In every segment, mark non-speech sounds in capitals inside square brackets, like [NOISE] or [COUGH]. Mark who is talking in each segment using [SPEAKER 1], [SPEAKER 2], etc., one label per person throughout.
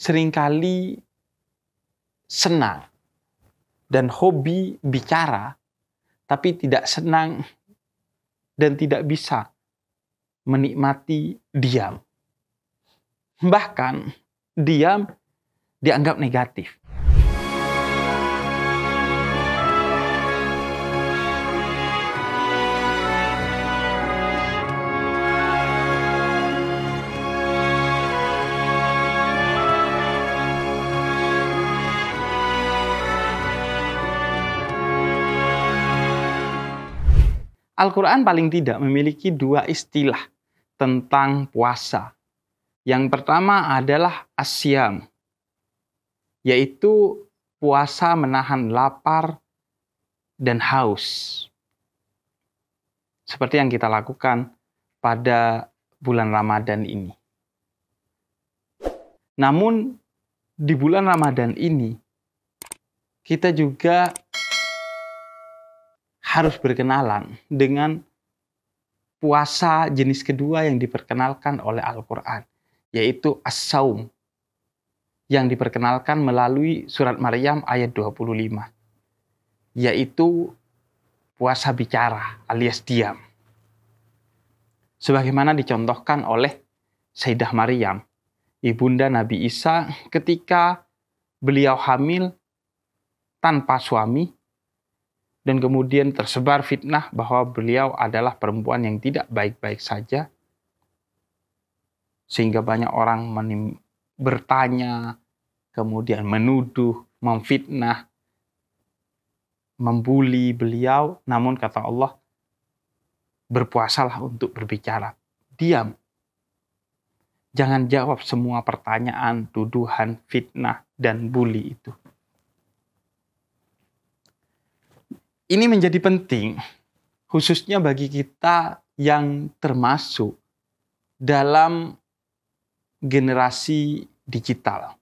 [SPEAKER 1] seringkali senang dan hobi bicara, tapi tidak senang dan tidak bisa menikmati diam. Bahkan diam dianggap negatif. Al-Quran paling tidak memiliki dua istilah tentang puasa. Yang pertama adalah asyam, yaitu puasa menahan lapar dan haus. Seperti yang kita lakukan pada bulan Ramadan ini. Namun, di bulan Ramadan ini, kita juga harus berkenalan dengan puasa jenis kedua yang diperkenalkan oleh Al-Quran, yaitu As-Saum, yang diperkenalkan melalui surat Maryam ayat 25, yaitu puasa bicara alias diam. Sebagaimana dicontohkan oleh Sayyidah Maryam, ibunda Nabi Isa ketika beliau hamil tanpa suami dan kemudian tersebar fitnah bahwa beliau adalah perempuan yang tidak baik-baik saja sehingga banyak orang bertanya kemudian menuduh memfitnah membuli beliau namun kata Allah berpuasalah untuk berbicara diam jangan jawab semua pertanyaan tuduhan fitnah dan bully itu Ini menjadi penting khususnya bagi kita yang termasuk dalam generasi digital.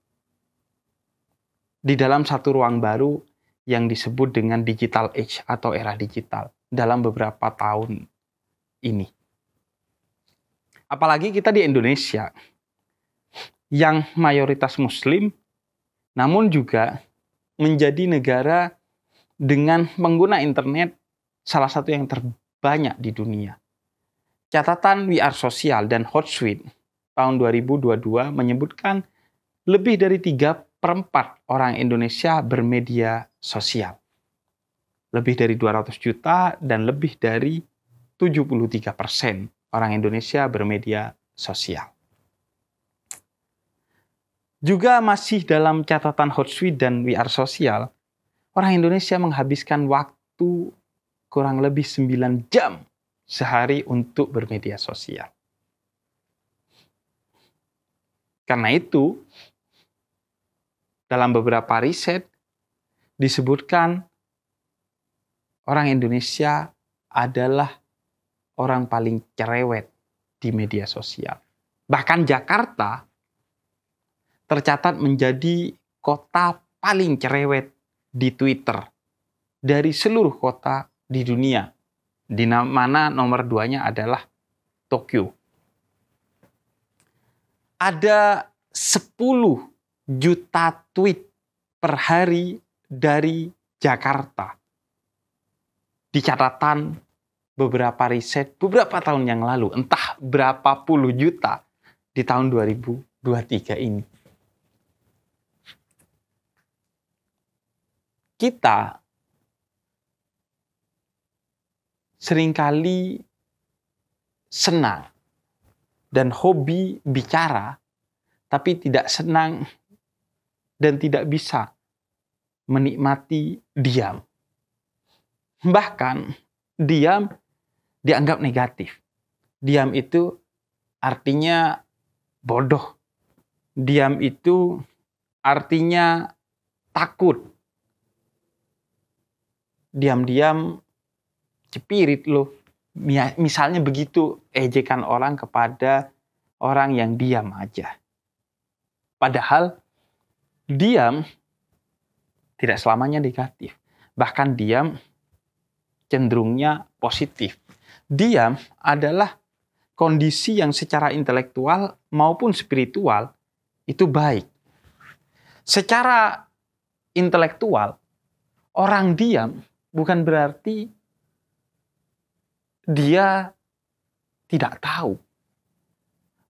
[SPEAKER 1] Di dalam satu ruang baru yang disebut dengan digital age atau era digital dalam beberapa tahun ini. Apalagi kita di Indonesia yang mayoritas muslim namun juga menjadi negara dengan pengguna internet salah satu yang terbanyak di dunia. Catatan We Are Social dan Hotsuite tahun 2022 menyebutkan lebih dari 3 per 4 orang Indonesia bermedia sosial. Lebih dari 200 juta dan lebih dari 73 persen orang Indonesia bermedia sosial. Juga masih dalam catatan Hotsuite dan We Are Social, orang Indonesia menghabiskan waktu kurang lebih 9 jam sehari untuk bermedia sosial. Karena itu, dalam beberapa riset disebutkan orang Indonesia adalah orang paling cerewet di media sosial. Bahkan Jakarta tercatat menjadi kota paling cerewet di Twitter dari seluruh kota di dunia, di mana nomor duanya adalah Tokyo. Ada 10 juta tweet per hari dari Jakarta. Di catatan beberapa riset beberapa tahun yang lalu, entah berapa puluh juta di tahun 2023 ini. kita seringkali senang dan hobi bicara, tapi tidak senang dan tidak bisa menikmati diam. Bahkan diam dianggap negatif. Diam itu artinya bodoh. Diam itu artinya takut diam-diam cepirit lo. Misalnya begitu ejekan orang kepada orang yang diam aja. Padahal diam tidak selamanya negatif. Bahkan diam cenderungnya positif. Diam adalah kondisi yang secara intelektual maupun spiritual itu baik. Secara intelektual, orang diam bukan berarti dia tidak tahu.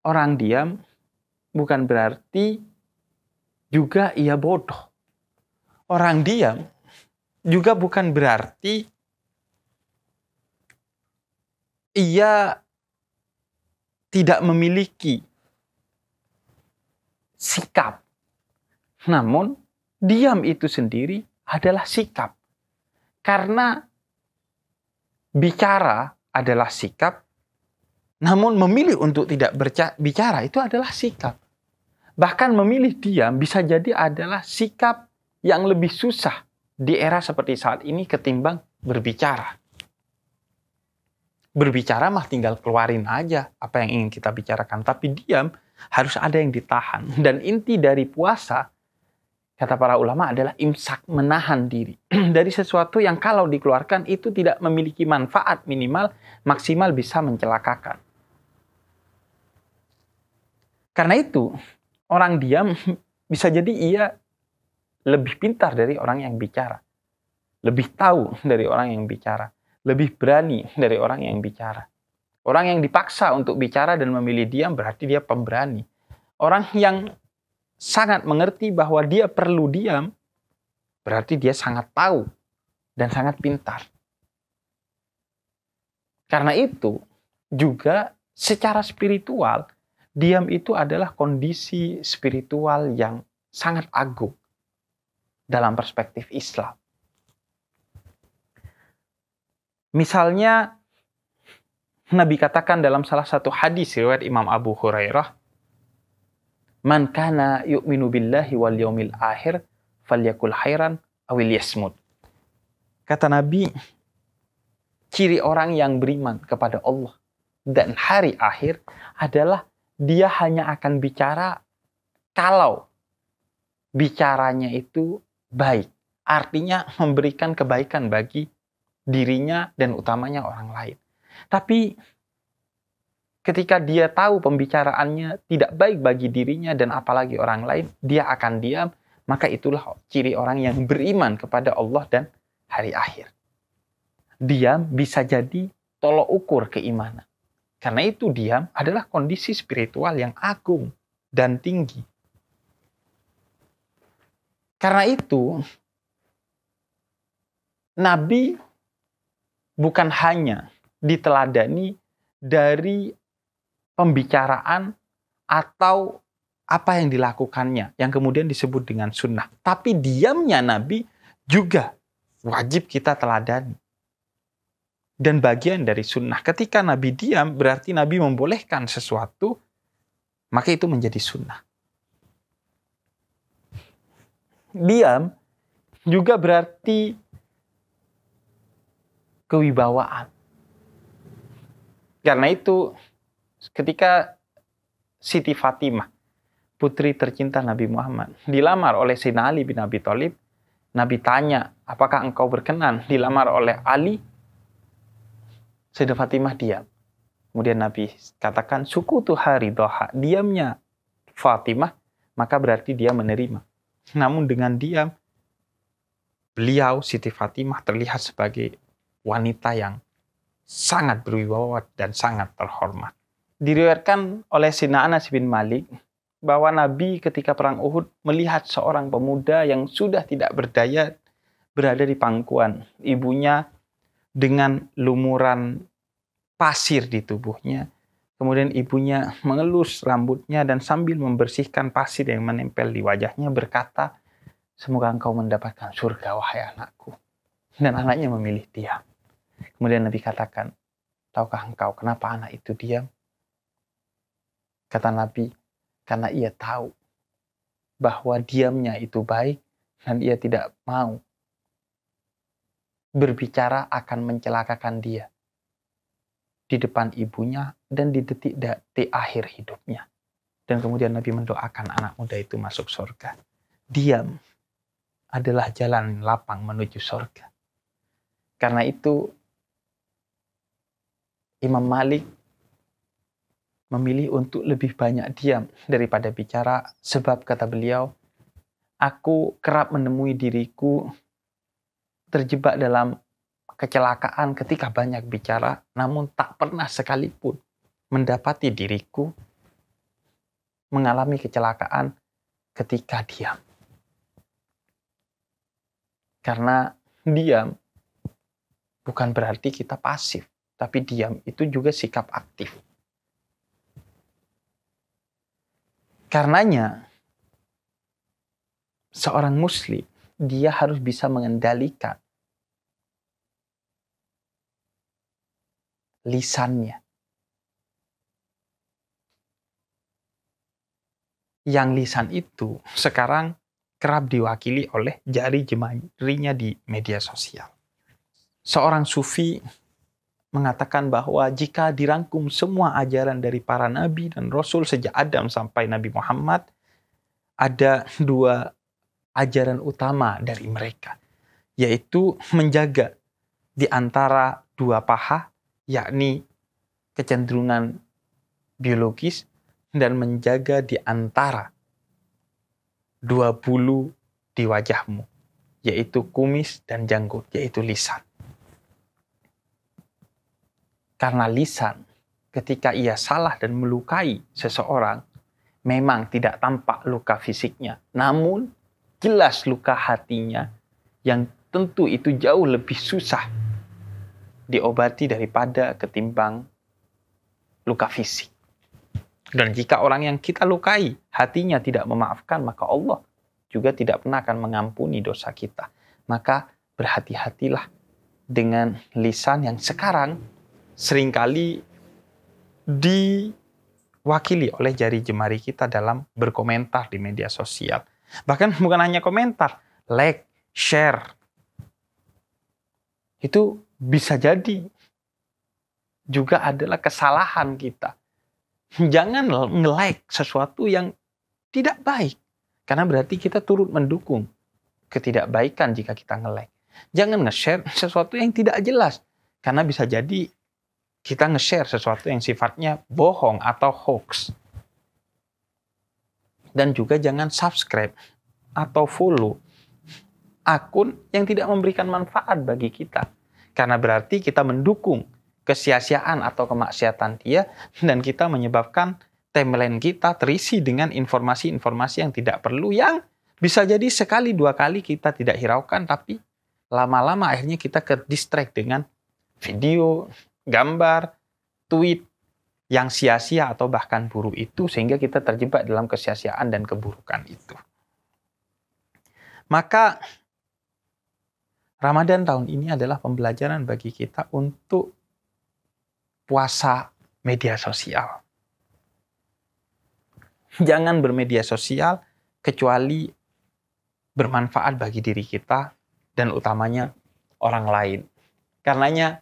[SPEAKER 1] Orang diam bukan berarti juga ia bodoh. Orang diam juga bukan berarti ia tidak memiliki sikap. Namun, diam itu sendiri adalah sikap. Karena bicara adalah sikap, namun memilih untuk tidak bicara itu adalah sikap. Bahkan memilih diam bisa jadi adalah sikap yang lebih susah di era seperti saat ini ketimbang berbicara. Berbicara mah tinggal keluarin aja apa yang ingin kita bicarakan, tapi diam harus ada yang ditahan. Dan inti dari puasa kata para ulama adalah imsak menahan diri [CLEARS THROAT] dari sesuatu yang kalau dikeluarkan itu tidak memiliki manfaat minimal maksimal bisa mencelakakan. Karena itu, orang diam [LAUGHS] bisa jadi ia lebih pintar dari orang yang bicara. Lebih tahu dari orang yang bicara, lebih berani dari orang yang bicara. Orang yang dipaksa untuk bicara dan memilih diam berarti dia pemberani. Orang yang sangat mengerti bahwa dia perlu diam, berarti dia sangat tahu dan sangat pintar. Karena itu, juga secara spiritual, diam itu adalah kondisi spiritual yang sangat agung dalam perspektif Islam. Misalnya, Nabi katakan dalam salah satu hadis riwayat Imam Abu Hurairah, Man kana yu'minu billahi wal yaumil akhir falyakul khairan awil yasmud. Kata Nabi, ciri orang yang beriman kepada Allah dan hari akhir adalah dia hanya akan bicara kalau bicaranya itu baik. Artinya memberikan kebaikan bagi dirinya dan utamanya orang lain. Tapi Ketika dia tahu pembicaraannya tidak baik bagi dirinya dan apalagi orang lain, dia akan diam. Maka itulah ciri orang yang beriman kepada Allah dan hari akhir. Diam bisa jadi tolok ukur keimanan. Karena itu diam adalah kondisi spiritual yang agung dan tinggi. Karena itu, Nabi bukan hanya diteladani dari pembicaraan atau apa yang dilakukannya yang kemudian disebut dengan sunnah. Tapi diamnya Nabi juga wajib kita teladani. Dan bagian dari sunnah. Ketika Nabi diam, berarti Nabi membolehkan sesuatu, maka itu menjadi sunnah. Diam juga berarti kewibawaan. Karena itu ketika Siti Fatimah, putri tercinta Nabi Muhammad, dilamar oleh Sayyidina Ali bin Abi Thalib, Nabi tanya, apakah engkau berkenan dilamar oleh Ali? siti Fatimah diam. Kemudian Nabi katakan, suku tuh hari doha, diamnya Fatimah, maka berarti dia menerima. Namun dengan diam, beliau Siti Fatimah terlihat sebagai wanita yang sangat berwibawa dan sangat terhormat diriwayatkan oleh Sina Anas bin Malik bahwa Nabi ketika perang Uhud melihat seorang pemuda yang sudah tidak berdaya berada di pangkuan ibunya dengan lumuran pasir di tubuhnya. Kemudian ibunya mengelus rambutnya dan sambil membersihkan pasir yang menempel di wajahnya berkata, "Semoga engkau mendapatkan surga wahai anakku." Dan anaknya memilih diam. Kemudian Nabi katakan, "Tahukah engkau kenapa anak itu diam? Kata Nabi, karena ia tahu bahwa diamnya itu baik dan ia tidak mau berbicara akan mencelakakan dia di depan ibunya dan di detik-detik akhir hidupnya. Dan kemudian Nabi mendoakan anak muda itu masuk surga. Diam adalah jalan lapang menuju surga. Karena itu Imam Malik memilih untuk lebih banyak diam daripada bicara, sebab kata beliau, aku kerap menemui diriku terjebak dalam kecelakaan ketika banyak bicara, namun tak pernah sekalipun mendapati diriku mengalami kecelakaan ketika diam. Karena diam bukan berarti kita pasif, tapi diam itu juga sikap aktif. Karenanya seorang muslim dia harus bisa mengendalikan lisannya. Yang lisan itu sekarang kerap diwakili oleh jari jemarinya di media sosial. Seorang sufi mengatakan bahwa jika dirangkum semua ajaran dari para nabi dan rasul sejak Adam sampai Nabi Muhammad, ada dua ajaran utama dari mereka, yaitu menjaga di antara dua paha, yakni kecenderungan biologis dan menjaga di antara dua bulu di wajahmu, yaitu kumis dan janggut, yaitu lisan. Karena lisan ketika ia salah dan melukai seseorang, memang tidak tampak luka fisiknya. Namun jelas luka hatinya yang tentu itu jauh lebih susah diobati daripada ketimbang luka fisik. Dan jika orang yang kita lukai hatinya tidak memaafkan, maka Allah juga tidak pernah akan mengampuni dosa kita. Maka berhati-hatilah dengan lisan yang sekarang seringkali diwakili oleh jari jemari kita dalam berkomentar di media sosial. Bahkan [LAUGHS] bukan hanya komentar, like, share. Itu bisa jadi juga adalah kesalahan kita. Jangan nge-like sesuatu yang tidak baik. Karena berarti kita turut mendukung ketidakbaikan jika kita nge-like. Jangan nge-share [LAUGHS] sesuatu yang tidak jelas. Karena bisa jadi kita nge-share sesuatu yang sifatnya bohong atau hoax. Dan juga jangan subscribe atau follow akun yang tidak memberikan manfaat bagi kita. Karena berarti kita mendukung kesia-siaan atau kemaksiatan dia dan kita menyebabkan timeline kita terisi dengan informasi-informasi yang tidak perlu yang bisa jadi sekali dua kali kita tidak hiraukan tapi lama-lama akhirnya kita ke distract dengan video gambar, tweet yang sia-sia atau bahkan buruk itu sehingga kita terjebak dalam kesia-siaan dan keburukan itu. Maka Ramadan tahun ini adalah pembelajaran bagi kita untuk puasa media sosial. Jangan bermedia sosial kecuali bermanfaat bagi diri kita dan utamanya orang lain. Karenanya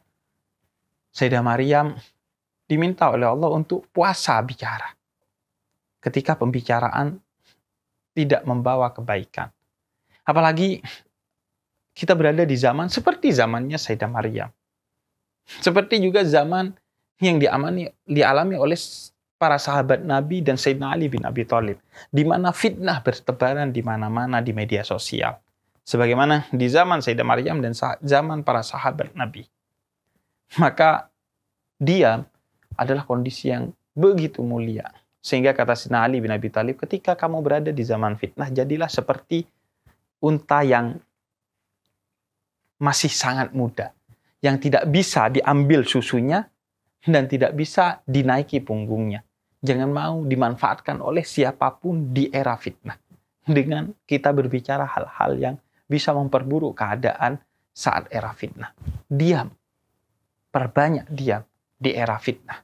[SPEAKER 1] Sayyidah Maryam diminta oleh Allah untuk puasa bicara. Ketika pembicaraan tidak membawa kebaikan. Apalagi kita berada di zaman seperti zamannya Sayyidah Maryam. Seperti juga zaman yang diamani, dialami oleh para sahabat Nabi dan Sayyidina Ali bin Abi Thalib, di mana fitnah bertebaran di mana-mana di media sosial. Sebagaimana di zaman Sayyidah Maryam dan zaman para sahabat Nabi. [LAUGHS] maka dia adalah kondisi yang begitu mulia. Sehingga kata Sina Ali bin Abi talib ketika kamu berada di zaman fitnah, jadilah seperti unta yang masih sangat muda, yang tidak bisa diambil susunya dan tidak bisa dinaiki punggungnya. Jangan mau dimanfaatkan oleh siapapun di era fitnah. Dengan kita berbicara hal-hal yang bisa memperburuk keadaan saat era fitnah. Diam, perbanyak diam di era fitnah.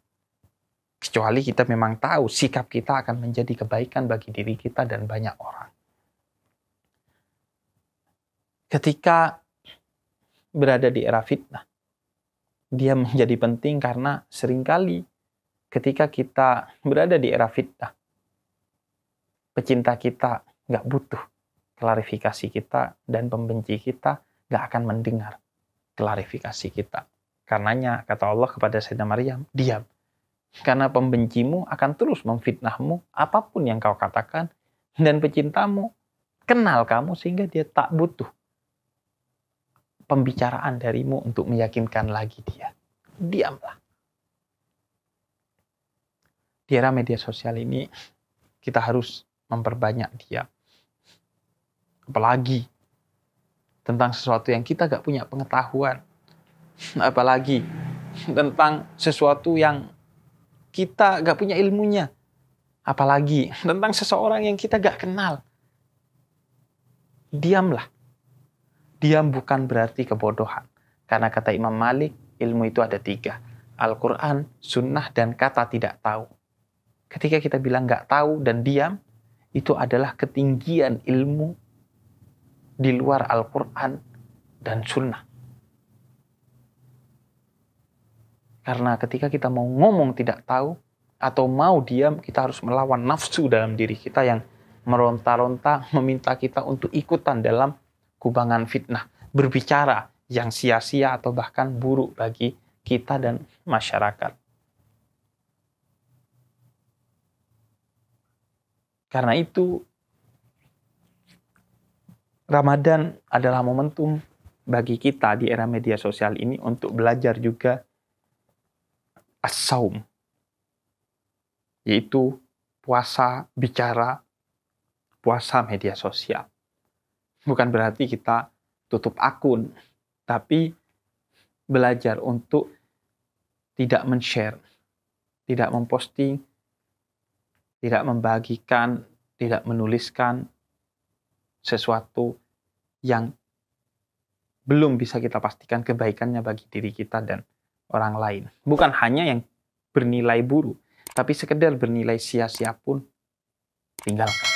[SPEAKER 1] Kecuali kita memang tahu sikap kita akan menjadi kebaikan bagi diri kita dan banyak orang. Ketika berada di era fitnah, dia menjadi penting karena seringkali ketika kita berada di era fitnah, pecinta kita nggak butuh klarifikasi kita dan pembenci kita nggak akan mendengar klarifikasi kita. Karenanya kata Allah kepada Sayyidina Maryam, diam. Karena pembencimu akan terus memfitnahmu apapun yang kau katakan dan pecintamu kenal kamu sehingga dia tak butuh pembicaraan darimu untuk meyakinkan lagi dia. Diamlah. Di era media sosial ini kita harus memperbanyak diam. Apalagi tentang sesuatu yang kita gak punya pengetahuan apalagi tentang sesuatu yang kita gak punya ilmunya, apalagi tentang seseorang yang kita gak kenal. Diamlah. Diam bukan berarti kebodohan. Karena kata Imam Malik, ilmu itu ada tiga. Al-Quran, Sunnah, dan kata tidak tahu. Ketika kita bilang gak tahu dan diam, itu adalah ketinggian ilmu di luar Al-Quran dan Sunnah. Karena ketika kita mau ngomong tidak tahu atau mau diam, kita harus melawan nafsu dalam diri kita yang meronta-ronta meminta kita untuk ikutan dalam kubangan fitnah, berbicara yang sia-sia atau bahkan buruk bagi kita dan masyarakat. Karena itu, Ramadan adalah momentum bagi kita di era media sosial ini untuk belajar juga Asaum, yaitu puasa bicara, puasa media sosial. Bukan berarti kita tutup akun, tapi belajar untuk tidak men-share, tidak memposting, tidak membagikan, tidak menuliskan sesuatu yang belum bisa kita pastikan kebaikannya bagi diri kita dan orang lain. Bukan hanya yang bernilai buruk, tapi sekedar bernilai sia-sia pun tinggalkan.